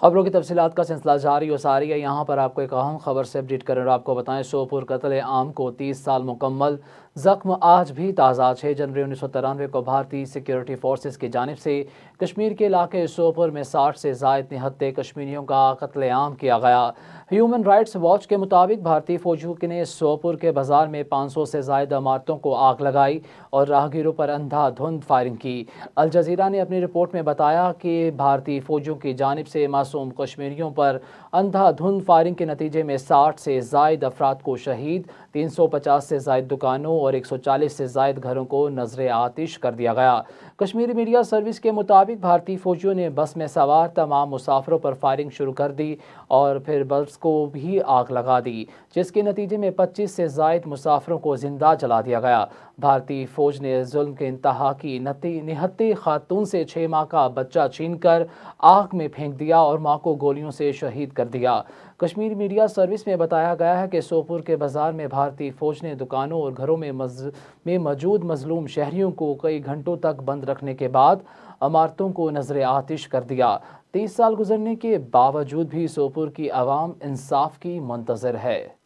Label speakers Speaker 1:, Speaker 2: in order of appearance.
Speaker 1: खबरों की तफसीत का सिलसिला जारी और सारी है यहाँ पर आपको एक अहम खबर से अपडेट करें और आपको बताएं सोपुर कतल आम को तीस साल मुकम्मल जख्म आज भी ताज़ा छः जनवरी उन्नीस सौ तिरानवे को भारतीय सिक्योरिटी फोर्सेज की जानब से कश्मीर के इलाके सोपर में साठ से जायद निहत्ते कश्मीरियों का कत्लेआम किया गया ह्यूमन राइट्स वॉच के मुताबिक भारतीय फौजियों ने सोपुर के बाजार में पाँच सौ से जायद इमारतों को आग लगाई और राहगीरों पर अंधाधुंध फायरिंग की अल जजीरा ने अपनी रिपोर्ट में बताया कि भारतीय फौजियों की जानब से मासूम कश्मीरियों पर अंधाधुंध फायरिंग के नतीजे में साठ से जायद अफराद को शहीद तीन सौ पचास से जायद दुकानों और 140 से जायद घरों को नजर आतिश कर दिया गया कश्मीरी मीडिया सर्विस के मुताबिक भारतीय फौजियों ने बस में सवार तमाम मुसाफरों पर फायरिंग शुरू कर दी और फिर बस को भी आग लगा दी जिसके नतीजे में पच्चीस से जायद मुसाफरों को जिंदा जला दिया गया भारतीय फौज ने जुल्म के इंतहा की निहत्ती खातून से छः माह का बच्चा छीन कर आग में फेंक दिया और माँ को गोलियों से शहीद कर दिया कश्मीर मीडिया सर्विस में बताया गया है कि सोपुर के बाजार में भारतीय फौज ने दुकानों और घरों में मज, में मौजूद मजलूम शहरीों को कई घंटों तक बंद रखने के बाद अमारतों को नजर आतिश कर दिया तेईस साल गुजरने के बावजूद भी सोपुर की आवाम इंसाफ की मंतज़र है